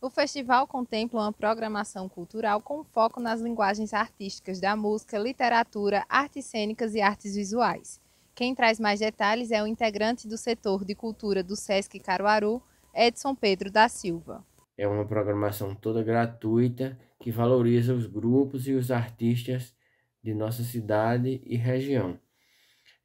O festival contempla uma programação cultural com foco nas linguagens artísticas da música, literatura, artes cênicas e artes visuais. Quem traz mais detalhes é o integrante do setor de cultura do SESC Caruaru, Edson Pedro da Silva. É uma programação toda gratuita que valoriza os grupos e os artistas de nossa cidade e região.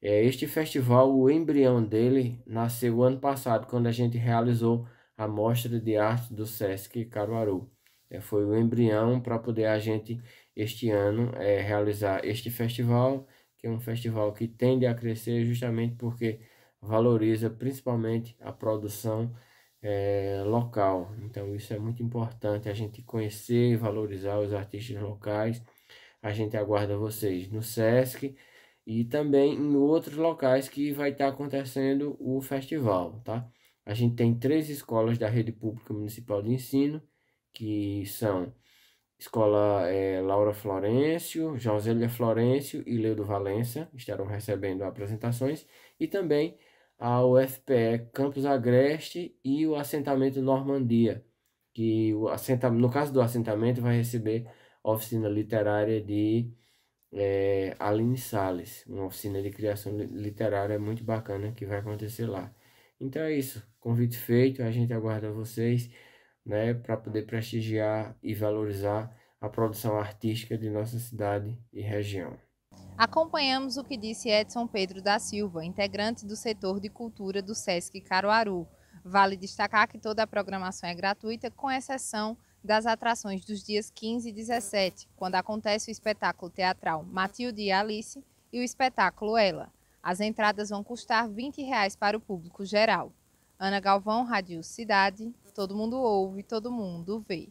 É, este festival, o embrião dele, nasceu ano passado, quando a gente realizou a Mostra de Arte do Sesc Caruaru. É, foi o embrião para poder a gente, este ano, é, realizar este festival, que é um festival que tende a crescer justamente porque valoriza principalmente a produção é, local. Então, isso é muito importante, a gente conhecer e valorizar os artistas locais. A gente aguarda vocês no SESC e também em outros locais que vai estar tá acontecendo o festival, tá? A gente tem três escolas da rede pública municipal de ensino, que são Escola é, Laura Florencio, Josélia Florencio e Leudo Valença, estarão recebendo apresentações, e também a UFPE Campus Agreste e o assentamento Normandia, que o assentamento, no caso do assentamento vai receber oficina literária de é, Aline Sales, uma oficina de criação literária muito bacana que vai acontecer lá. Então é isso, convite feito, a gente aguarda vocês, né, para poder prestigiar e valorizar a produção artística de nossa cidade e região. Acompanhamos o que disse Edson Pedro da Silva, integrante do setor de cultura do SESC Caruaru. Vale destacar que toda a programação é gratuita, com exceção das atrações dos dias 15 e 17, quando acontece o espetáculo teatral Matilde e Alice e o espetáculo Ela. As entradas vão custar R$ 20 reais para o público geral. Ana Galvão, Rádio Cidade. Todo mundo ouve, todo mundo vê.